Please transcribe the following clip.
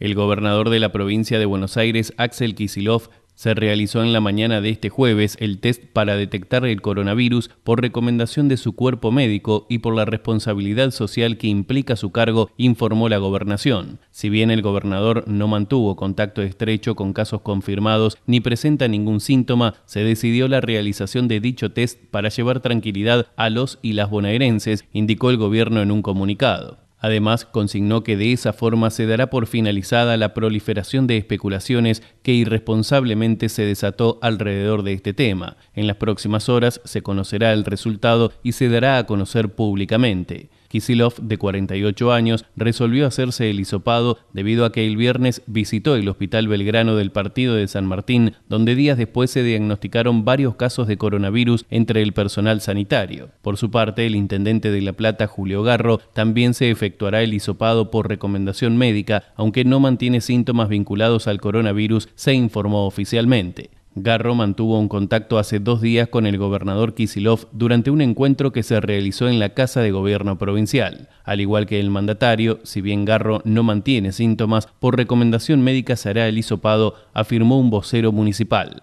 El gobernador de la provincia de Buenos Aires, Axel Kisilov, se realizó en la mañana de este jueves el test para detectar el coronavirus por recomendación de su cuerpo médico y por la responsabilidad social que implica su cargo, informó la gobernación. Si bien el gobernador no mantuvo contacto estrecho con casos confirmados ni presenta ningún síntoma, se decidió la realización de dicho test para llevar tranquilidad a los y las bonaerenses, indicó el gobierno en un comunicado. Además, consignó que de esa forma se dará por finalizada la proliferación de especulaciones que irresponsablemente se desató alrededor de este tema. En las próximas horas se conocerá el resultado y se dará a conocer públicamente. Kisilov, de 48 años, resolvió hacerse el hisopado debido a que el viernes visitó el Hospital Belgrano del Partido de San Martín, donde días después se diagnosticaron varios casos de coronavirus entre el personal sanitario. Por su parte, el intendente de La Plata, Julio Garro, también se efectuará el hisopado por recomendación médica, aunque no mantiene síntomas vinculados al coronavirus, se informó oficialmente. Garro mantuvo un contacto hace dos días con el gobernador Kisilov durante un encuentro que se realizó en la Casa de Gobierno Provincial. Al igual que el mandatario, si bien Garro no mantiene síntomas, por recomendación médica se hará el hisopado, afirmó un vocero municipal.